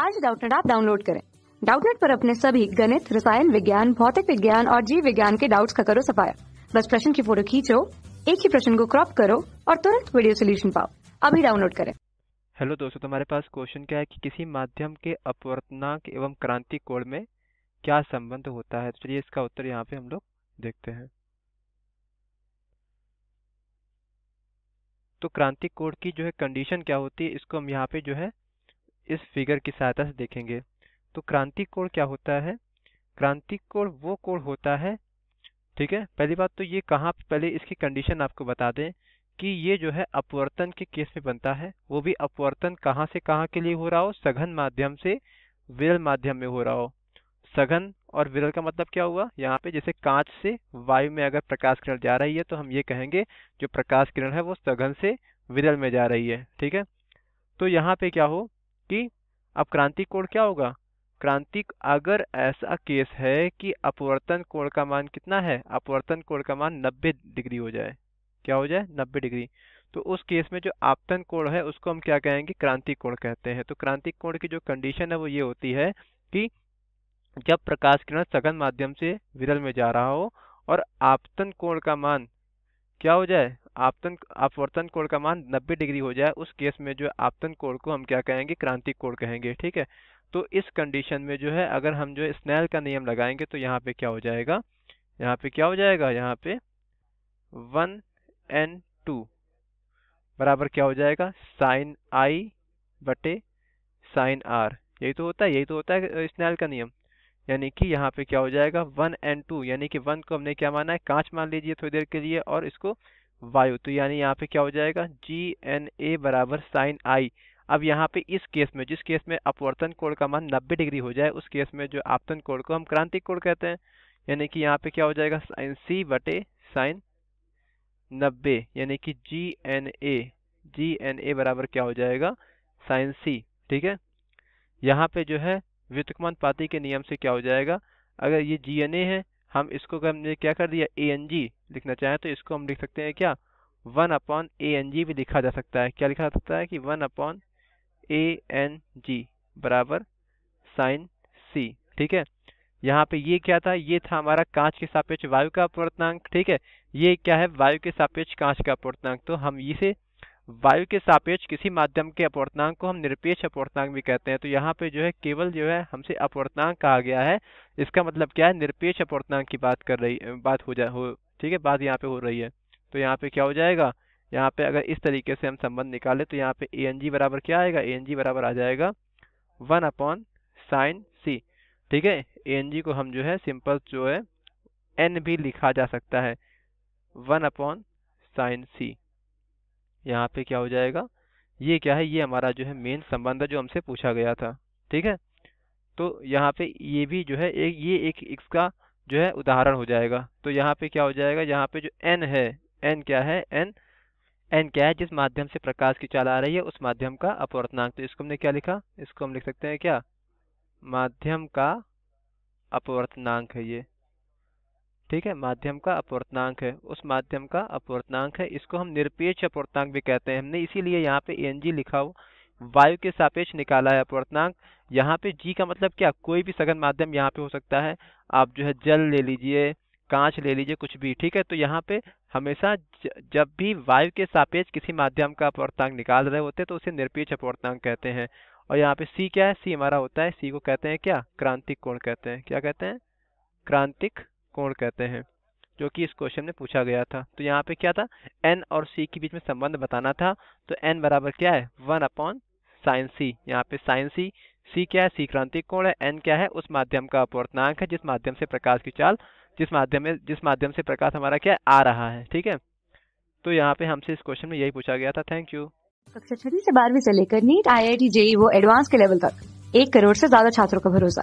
आज डाउटनेट आप डाउनलोड करें डाउटनेट पर अपने सभी गणित रसायन विज्ञान भौतिक विज्ञान और जीव विज्ञान के डाउट्स का करो सफाया बस प्रश्न की फोटो खींचो एक ही प्रश्न को क्रॉप करो और तुरंत वीडियो सोल्यूशन पाओ अभी डाउनलोड करें हेलो दोस्तों तुम्हारे पास क्वेश्चन क्या है कि किसी माध्यम के अपवर्तनांक एवं क्रांति कोण में क्या संबंध होता है तो चलिए इसका उत्तर यहाँ पे हम लोग देखते हैं तो क्रांतिक कोण की जो है कंडीशन क्या होती है इसको हम यहाँ पे जो है इस फिगर की सहायता से देखेंगे तो क्रांति कोण क्या होता है क्रांति कोण वो कोण होता है ठीक है पहली बात तो ये कहाँ पहले इसकी कंडीशन आपको बता दें कि ये जो है अपवर्तन के केस में बनता है वो भी अपवर्तन कहाँ से कहाँ के लिए हो रहा हो सघन माध्यम से विरल माध्यम में हो रहा हो सघन और विरल का मतलब क्या हुआ यहाँ पे जैसे कांच से वायु में अगर प्रकाश किरण जा रही है तो हम ये कहेंगे जो प्रकाश किरण है वो सघन से विरल में जा रही है ठीक है तो यहाँ पे क्या हो कि अब क्रांतिक कोण क्या होगा क्रांतिक अगर ऐसा केस है कि अपवर्तन कोण का मान कितना है अपवर्तन कोण का मान 90 डिग्री हो जाए क्या हो जाए 90 डिग्री तो उस केस में जो आपतन कोण है उसको हम क्या कहेंगे क्रांति कोण कहते हैं तो क्रांतिक कोण की जो कंडीशन है वो ये होती है कि जब प्रकाश किरण सघन माध्यम से विरल में जा रहा हो और आपतन कोण का मान क्या हो जाए आपतन आपवर्तन कोण का मान 90 डिग्री हो जाए उस केस में जो आपतन कोण को हम क्या कहेंगे क्रांतिक कोण कहेंगे ठीक है तो इस कंडीशन में जो है अगर हम जो स्नेल स्नैल का नियम लगाएंगे तो यहाँ पे क्या हो जाएगा यहाँ पे क्या हो जाएगा यहाँ पे वन एन टू बराबर क्या हो जाएगा साइन आई बटे साइन आर यही तो होता है यही तो होता है स्नेल का नियम यानी कि यहाँ पे क्या हो जाएगा वन एन टू यानी कि वन को हमने क्या माना है कांच मान लीजिए थोड़ी देर के लिए और इसको वायु तो यानी यहाँ पे क्या हो जाएगा जी एन ए बराबर साइन आई अब यहाँ पे इस केस में जिस केस में अपवर्तन कोण का मान 90 डिग्री हो जाए उस केस में जो आपतन कोण को हम क्रांतिक कोण कहते हैं यानी कि यहाँ पे क्या हो जाएगा साइन सी बटे साइन नब्बे यानी कि G N A G N A बराबर क्या हो जाएगा साइन सी ठीक है यहाँ पे जो है व्युतकमान पाती के नियम से क्या हो जाएगा अगर ये जी एन ए है हम इसको अगर हमने क्या कर दिया ए एन जी लिखना चाहें तो इसको हम लिख सकते हैं क्या one upon a n g भी लिखा जा सकता है क्या लिखा जा सकता है कि one upon a n g बराबर साइन सी ठीक है यहाँ पे ये क्या था ये था हमारा कांच के सापेक्ष वायु का अपवर्तनांक ठीक है ये क्या है वायु के सापेक्ष कांच का अपवर्तनांक तो हम इसे वायु के सापेक्ष किसी माध्यम के अपवर्तनांक को हम निरपेक्ष अपवर्तनांक भी कहते हैं तो यहाँ पे जो है केवल जो है हमसे अपवर्तनांक कहा गया है इसका मतलब क्या है निरपेक्ष अपवर्तनांक की बात कर रही बात हो जा हो ठीक है बात यहाँ पे हो रही है तो यहाँ पे क्या हो जाएगा यहाँ पे अगर इस तरीके से हम संबंध निकाले तो यहाँ पे ए एन जी बराबर क्या आएगा ए एन जी बराबर आ जाएगा वन अपॉन साइन सी ठीक है ए एन जी को हम जो है सिंपल जो है एन भी लिखा जा सकता है वन अपॉन साइन सी यहाँ पे क्या हो जाएगा ये क्या है ये हमारा जो है मेन संबंध है जो हमसे पूछा गया था ठीक है तो यहाँ पे ये भी जो है एक ये एक का जो है उदाहरण हो जाएगा तो यहाँ पे क्या हो जाएगा यहाँ पे जो एन है एन क्या है एन एन क्या है जिस माध्यम से प्रकाश की चाल आ रही है उस माध्यम का अपवर्तनांक तो इसको हमने क्या लिखा इसको हम लिख सकते हैं क्या माध्यम का अपवर्तनांक है ये ठीक है माध्यम का अपवर्तनांक है उस माध्यम का अपवर्तनांक है इसको हम निरपेक्ष अपवर्तनांक भी कहते हैं हमने इसीलिए यहाँ पे एन जी लिखा हो वायु के सापेक्ष निकाला है अपवर्तनांक यहाँ पे जी का मतलब क्या कोई भी सघन माध्यम यहाँ पे हो सकता है आप जो है जल ले लीजिए कांच ले लीजिए कुछ भी ठीक है तो यहाँ पे हमेशा जब भी वायु के सापेक्ष किसी माध्यम का अपवर्तनांक निकाल रहे होते हैं तो उसे निरपेक्ष अपवर्तनांक कहते हैं और यहाँ पे सी क्या है सी हमारा होता है सी को कहते हैं क्या क्रांतिक कोण कहते हैं क्या कहते हैं क्रांतिक कोण कहते हैं जो कि इस क्वेश्चन में पूछा गया था तो यहाँ पे क्या था एन और सी के बीच में संबंध बताना था तो एन बराबर क्या है वन अपॉन साइन सी यहाँ पे साइन सी सी क्या है सी क्रांतिक कोण है एन क्या है उस माध्यम का अपवर्तनांक है जिस माध्यम से प्रकाश की चाल जिस माध्यम में जिस माध्यम से प्रकाश हमारा क्या आ रहा है ठीक है तो यहाँ पे हमसे इस क्वेश्चन में यही पूछा गया था थैंक यू कक्षा छठी से बारहवीं से लेकर NEET I I T JEE वो एडवांस के लेवल तक एक करोड़ से ज्यादा छात्रों का भरोसा